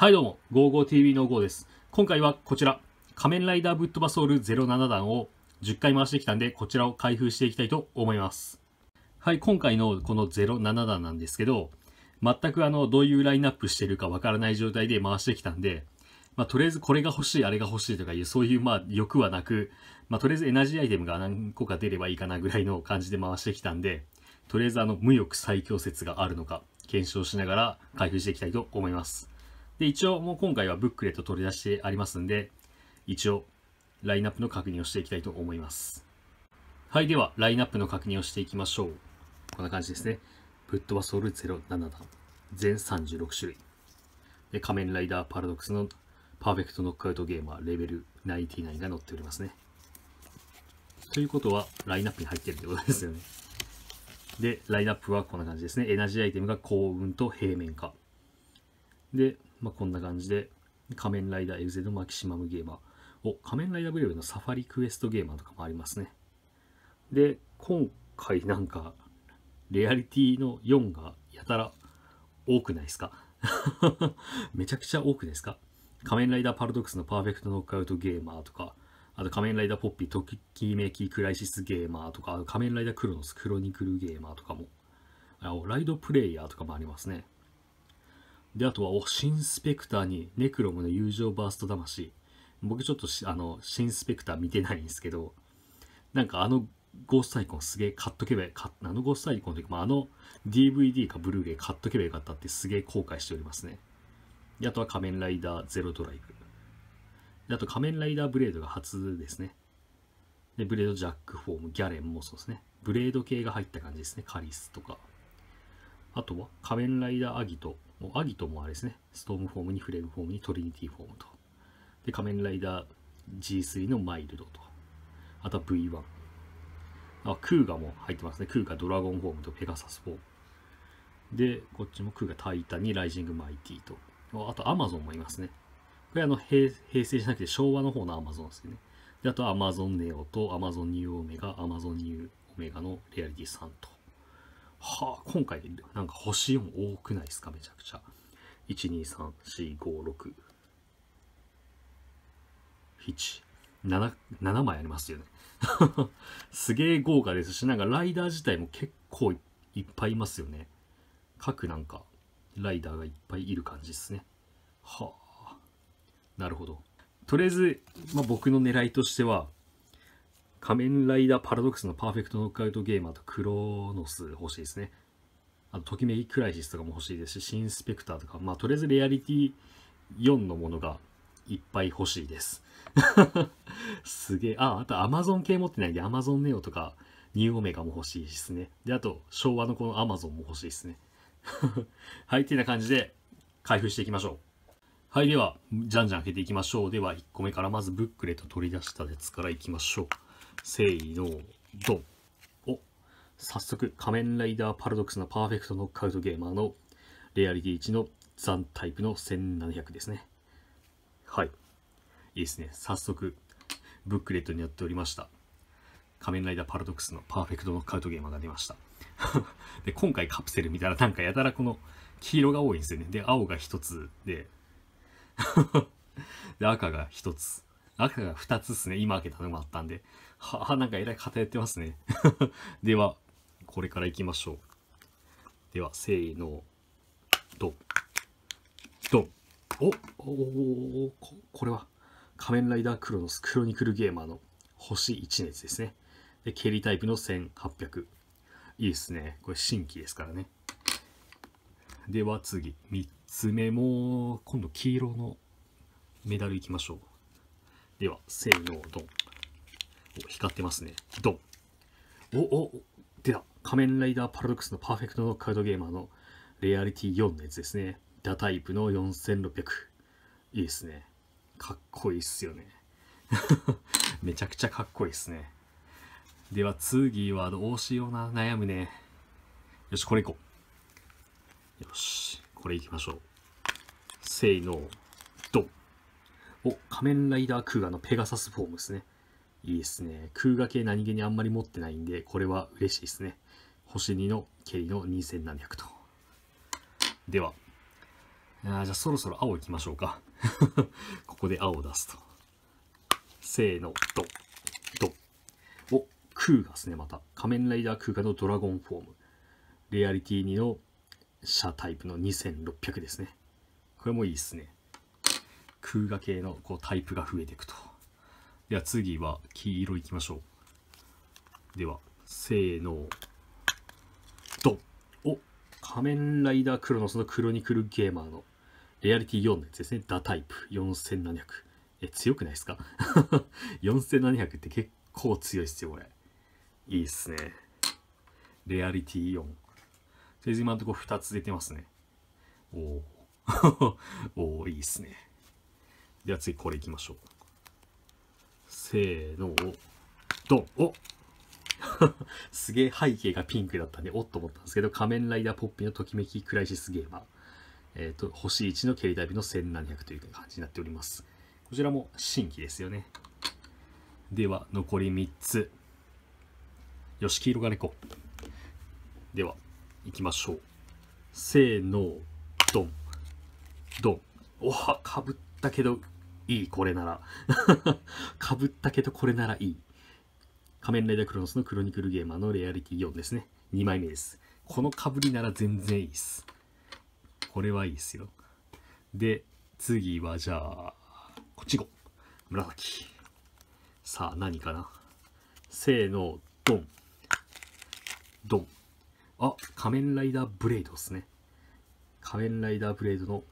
はいどうも、GoGoTV の GO です。今回はこちら、仮面ライダーぶっ飛ばソウル07弾を10回回してきたんで、こちらを開封していきたいと思います。はい、今回のこの07弾なんですけど、全くあの、どういうラインナップしてるかわからない状態で回してきたんで、まあ、とりあえずこれが欲しい、あれが欲しいとかいう、そういうまあ欲はなく、まあ、とりあえずエナジーアイテムが何個か出ればいいかなぐらいの感じで回してきたんで、とりあえずあの無欲最強説があるのか検証しながら開封していきたいと思います。で、一応もう今回はブックレット取り出してありますんで、一応ラインナップの確認をしていきたいと思います。はい、ではラインナップの確認をしていきましょう。こんな感じですね。プッドバソウル077全36種類。で、仮面ライダーパラドックスのパーフェクトノックアウトゲーマーレベル99が載っておりますね。ということは、ラインナップに入ってるってことですよね。で、ラインナップはこんな感じですね。エナジーアイテムが幸運と平面化。で、まあ、こんな感じで、仮面ライダーエグゼのマキシマムゲーマー。お、仮面ライダーブレイブのサファリクエストゲーマーとかもありますね。で、今回なんか、レアリティの4がやたら多くないですか めちゃくちゃ多くですか仮面ライダーパラドックスのパーフェクトノックアウトゲーマーとか、あと仮面ライダーポッピー、とキメキクライシスゲーマーとか、あと仮面ライダークロノス、クロニクルゲーマーとかも、あライドプレイヤーとかもありますね。で、あとは、お、シンスペクターに、ネクロムの友情バースト魂。僕ちょっとあの、シンスペクター見てないんですけど、なんかあのゴーストアイコンすげえ買っとけばかあのゴーストアイコンの時もあの DVD かブルーレイ買っとけばよかったってすげえ後悔しておりますね。で、あとは仮面ライダーゼロドライブ。で、あと仮面ライダーブレードが初ですね。で、ブレードジャックフォーム、ギャレンもそうですね。ブレード系が入った感じですね。カリスとか。あとは仮面ライダーアギト。アギトもあれですね、ストームフォームにフレームフォームにトリニティフォームと。で、仮面ライダー G3 のマイルドと。あとは V1。あ、クーガも入ってますね。クーガドラゴンフォームとペガサスフォーム。で、こっちもクーガタイタンにライジングマイティと。あとアマゾンもいますね。これあの平成じゃなくて昭和の方のアマゾンですよね。で、あとアマゾンネオとアマゾンニューオメガ、アマゾンニューオメガのレアリティ3と。はあ、今回なんか星4多くないですかめちゃくちゃ。1234567 7, 枚ありますよね。すげえ豪華ですし、なんかライダー自体も結構いっぱいいますよね。各なんかライダーがいっぱいいる感じですね。はあ。なるほど。とりあえず、まあ、僕の狙いとしては、仮面ライダーパラドックスのパーフェクトノックアウトゲーマーとクロノス欲しいですね。あと、ときめきクライシスとかも欲しいですし、シンスペクターとか、まあ、とりあえずレアリティ4のものがいっぱい欲しいです。すげえ。あ、あと Amazon 系持ってないんで、Amazon Neo とか、ニューオメガも欲しいですね。で、あと、昭和のこの Amazon も欲しいですね。はい、ってな感じで、開封していきましょう。はい、では、じゃんじゃん開けていきましょう。では、1個目からまずブックレット取り出したやつからいきましょう。せーの、ドン。お、早速、仮面ライダーパラドックスのパーフェクトノックアウトゲーマーのレアリティ1のザンタイプの1700ですね。はい。いいですね。早速、ブックレットにやっておりました。仮面ライダーパラドックスのパーフェクトノックアウトゲーマーが出ました。で、今回カプセル見たらなんかやたらこの黄色が多いんですよね。で、青が1つで、で、赤が1つ。赤が2つですね。今開けたのもあったんで。はあ、なんかえらい偏ってますね では、これから行きましょう。では、せーの、ドン。ドン。おおここれは、仮面ライダークロノスクロニクルゲーマーの星1列ですね。で、蹴りタイプの1800。いいですね。これ新規ですからね。では次、3つ目も、今度黄色のメダルいきましょう。では、せーの、ドン。光ってますね。ドン。お、お、出た。仮面ライダーパラドックスのパーフェクトノックアウトゲーマーのレアリティ4のやつですね。ダタイプの4600。いいですね。かっこいいっすよね。めちゃくちゃかっこいいっすね。では次はどうしような。悩むね。よし、これいこう。よし、これいきましょう。せいの、ドン。お、仮面ライダークーガのペガサスフォームですね。いいですね。空が系何気にあんまり持ってないんで、これは嬉しいですね。星2の蹴りの2700と。では、あじゃあそろそろ青いきましょうか。ここで青を出すと。せーの、ドドお、空ーガですね、また。仮面ライダー空画のドラゴンフォーム。レアリティ2の車タイプの2600ですね。これもいいですね。空画系のこうタイプが増えていくと。では次は黄色いきましょう。では、せーの、ドンお仮面ライダークロノスのクロニクルゲーマーのレアリティ4のやつですね。ダタイプ4700。え、強くないですか ?4700 って結構強いっすよ、これ。いいっすね。レアリティ4。とりあとこ2つ出てますね。お おおいいっすね。では次これいきましょう。せーの、ドン。お すげえ背景がピンクだったんで、おっと思ったんですけど、仮面ライダーポッピーのときめきクライシスゲーマー。えっ、ー、と、星1のリダイビの1700という感じになっております。こちらも新規ですよね。では、残り3つ。よし、黄色が猫。では、行きましょう。せーの、ドン。ドン。おは、かぶったけど、いい、これなら。か ぶったけどこれならいい。仮面ライダークロノスのクロニクルゲーマーのレアリティ4ですね。2枚目です。このかぶりなら全然いいです。これはいいですよ。で、次はじゃあ、こっちう。紫。さあ、何かな。せーの、ドン。ドン。あ、仮面ライダーブレードですね。仮面ライダーブレードの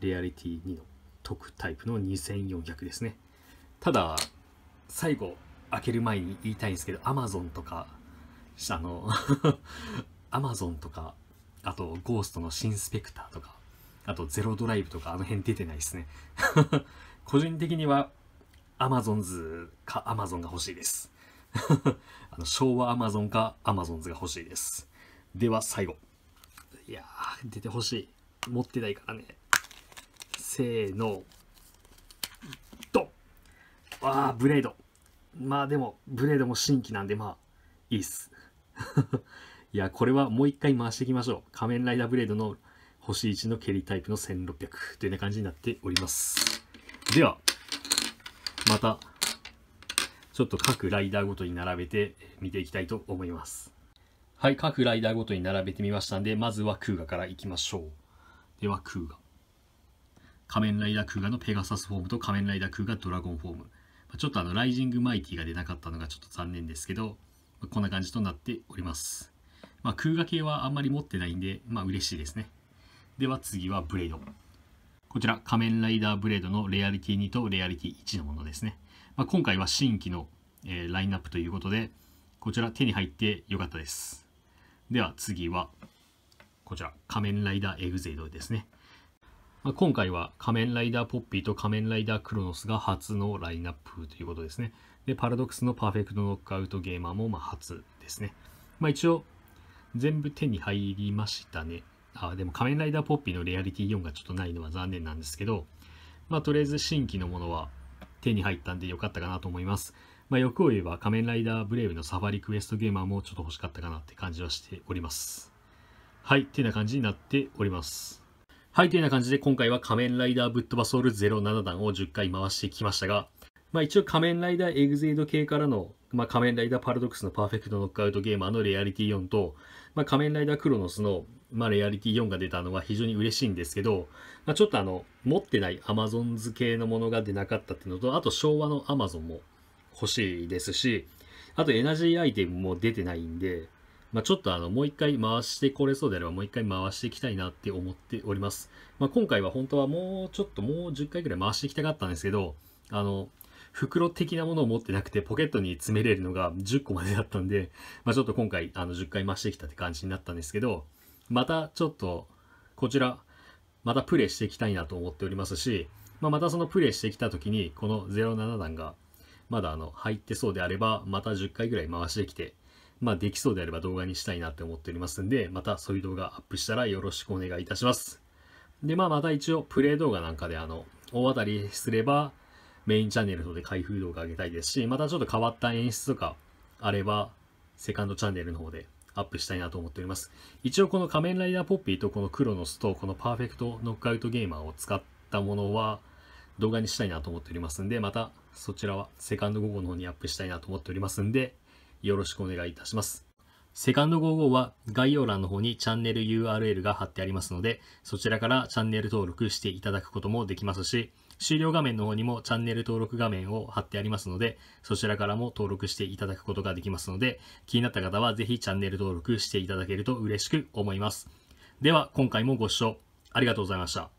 レアリティ2の得タイプの2400ですねただ最後開ける前に言いたいんですけど Amazon とかあの Amazon とかあとゴーストのシンスペクターとかあとゼロドライブとかあの辺出てないですね 個人的には Amazon ズか Amazon が欲しいです あの昭和アマゾンか Amazon ズが欲しいですでは最後いやー出て欲しい持ってないからねせーのドああブレードまあでもブレードも新規なんでまあいいっす いやこれはもう一回回していきましょう仮面ライダーブレードの星1の蹴りタイプの1600というような感じになっておりますではまたちょっと各ライダーごとに並べて見ていきたいと思いますはい各ライダーごとに並べてみましたんでまずはクーガからいきましょうではクーガ仮面ライダークーガのペガサスフォームと仮面ライダークーガドラゴンフォーム。ちょっとあの、ライジングマイティが出なかったのがちょっと残念ですけど、こんな感じとなっております。まあ、空ガ系はあんまり持ってないんで、まあ、嬉しいですね。では次はブレード。こちら、仮面ライダーブレードのレアリティ2とレアリティ1のものですね。まあ、今回は新規の、えー、ラインナップということで、こちら手に入ってよかったです。では次は、こちら、仮面ライダーエグゼイドですね。まあ、今回は仮面ライダーポッピーと仮面ライダークロノスが初のラインナップということですね。で、パラドックスのパーフェクトノックアウトゲーマーもま初ですね。まあ一応、全部手に入りましたね。あ、でも仮面ライダーポッピーのレアリティ4がちょっとないのは残念なんですけど、まあとりあえず新規のものは手に入ったんで良かったかなと思います。まあ、欲を言えば仮面ライダーブレイブのサファリクエストゲーマーもちょっと欲しかったかなって感じはしております。はい、ってな感じになっております。はい、というような感じで今回は仮面ライダーぶっ飛ばソウル07弾を10回回してきましたが、まあ一応仮面ライダーエグゼイド系からの、まあ、仮面ライダーパラドックスのパーフェクトノックアウトゲーマーのレアリティ4と、まあ、仮面ライダークロノスの、まあ、レアリティ4が出たのは非常に嬉しいんですけど、まあ、ちょっとあの、持ってないアマゾンズ系のものが出なかったっていうのと、あと昭和のアマゾンも欲しいですし、あとエナジーアイテムも出てないんで、まあ、ちょっとあの、もう一回回してこれそうであれば、もう一回回していきたいなって思っております。まあ、今回は本当はもうちょっと、もう10回ぐらい回していきたかったんですけど、あの、袋的なものを持ってなくてポケットに詰めれるのが10個までだったんで、まあ、ちょっと今回あの10回回してきたって感じになったんですけど、またちょっとこちら、またプレイしていきたいなと思っておりますし、まあ、またそのプレイしてきた時にこの07弾がまだあの入ってそうであれば、また10回ぐらい回してきて、まあ、できそうであれば動画にしたいなって思っておりますんで、またそういう動画アップしたらよろしくお願いいたします。で、まあ、また一応、プレイ動画なんかで、あの、大当たりすれば、メインチャンネルので開封動画上げたいですし、またちょっと変わった演出とかあれば、セカンドチャンネルの方でアップしたいなと思っております。一応この仮面ライダーポッピーとこのクロノスとこのパーフェクトノックアウトゲーマーを使ったものは動画にしたいなと思っておりますんで、またそちらはセカンド午後の方にアップしたいなと思っておりますんで、よろしくお願いいたします。セカンド55は概要欄の方にチャンネル URL が貼ってありますので、そちらからチャンネル登録していただくこともできますし、終了画面の方にもチャンネル登録画面を貼ってありますので、そちらからも登録していただくことができますので、気になった方はぜひチャンネル登録していただけると嬉しく思います。では、今回もご視聴ありがとうございました。